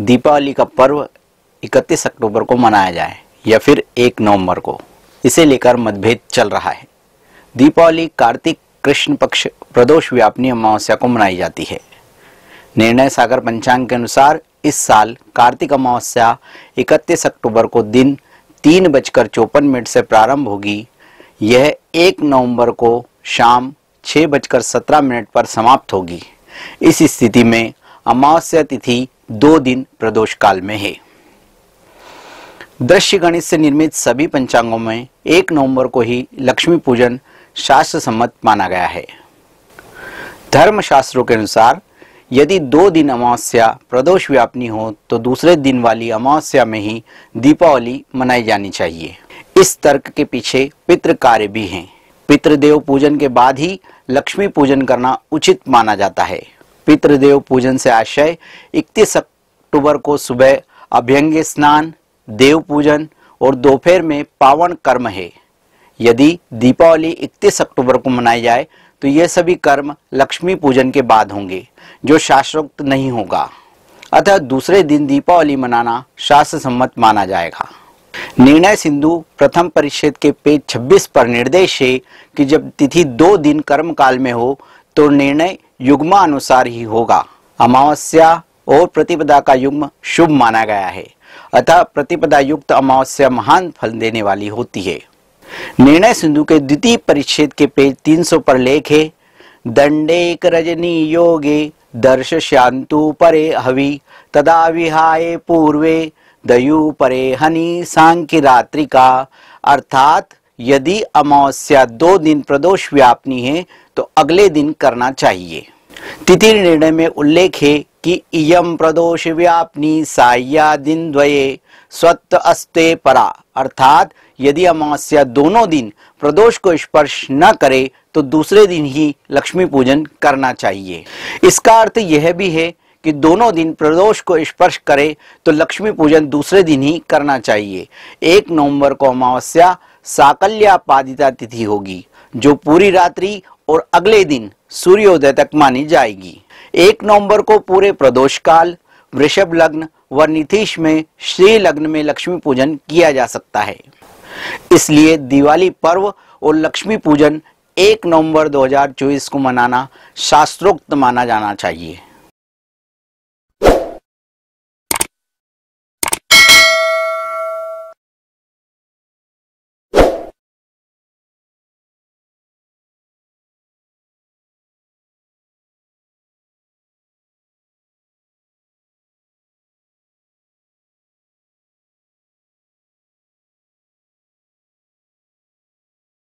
दीपावली का पर्व 31 अक्टूबर को मनाया जाए या फिर 1 नवंबर को इसे लेकर मतभेद चल रहा है दीपावली कार्तिक कृष्ण पक्ष प्रदोष व्यापनी अमावस्या को मनाई जाती है निर्णय सागर पंचांग के अनुसार इस साल कार्तिक अमावस्या 31 अक्टूबर को दिन तीन बजकर चौपन मिनट से प्रारंभ होगी यह एक नवंबर को शाम छः बजकर सत्रह मिनट पर समाप्त होगी इस स्थिति में अमावस्या तिथि दो दिन प्रदोष काल में है दृश्य गणित से निर्मित सभी पंचांगों में एक नवंबर को ही लक्ष्मी पूजन शास्त्र सम्मत माना गया है धर्म शास्त्रों के अनुसार यदि दो दिन अमावस्या प्रदोष व्यापनी हो तो दूसरे दिन वाली अमावस्या में ही दीपावली मनाई जानी चाहिए इस तर्क के पीछे पितृ कार्य भी हैं पितृदेव पूजन के बाद ही लक्ष्मी पूजन करना उचित माना जाता है पितृदेव पूजन से आशय 31 अक्टूबर को सुबह अभ्यंग स्नान देव पूजन और दोपहर में पावन कर्म है यदि दीपावली 31 अक्टूबर को मनाई जाए तो ये सभी कर्म लक्ष्मी पूजन के बाद होंगे जो शास्त्रोक्त नहीं होगा अतः दूसरे दिन दीपावली मनाना शास्त्र सम्मत माना जाएगा निर्णय सिंधु प्रथम परिच्छेद के पेज 26 पर निर्देश है कि जब तिथि दो दिन कर्म काल में हो तो निर्णय युग्मा अनुसार ही होगा अमावस्या और प्रतिपदा का युग्म शुभ माना गया है अतः प्रतिपदा युक्त अमावस्या महान फल देने वाली होती है निर्णय सिंधु के द्वितीय परिच्छेद के पेज 300 पर लेख है दंडे रजनी योगे दर्श शांतु परे हवि तदा विहाय पूर्वे दयु परे हनी सांख्य रात्रि का अर्थात यदि अमावस्या दो दिन प्रदोष व्यापनी है तो अगले दिन करना चाहिए तिथि निर्णय में उल्लेख है कि इयम प्रदोष व्यापनी साया दिन द्वये स्वत अस्ते परा अर्थात यदि अमावस्या दोनों दिन प्रदोष को स्पर्श न करे तो दूसरे दिन ही लक्ष्मी पूजन करना चाहिए इसका अर्थ यह भी है कि दोनों दिन प्रदोष को स्पर्श करे तो लक्ष्मी पूजन दूसरे दिन ही करना चाहिए एक नवंबर को अमावस्या साकल्यापादिता तिथि होगी जो पूरी रात्रि और अगले दिन सूर्योदय तक मानी जाएगी एक नवंबर को पूरे प्रदोष काल वृषभ लग्न व नीतीश में श्री लग्न में लक्ष्मी पूजन किया जा सकता है इसलिए दिवाली पर्व और लक्ष्मी पूजन एक नवंबर 2024 को मनाना शास्त्रोक्त माना जाना चाहिए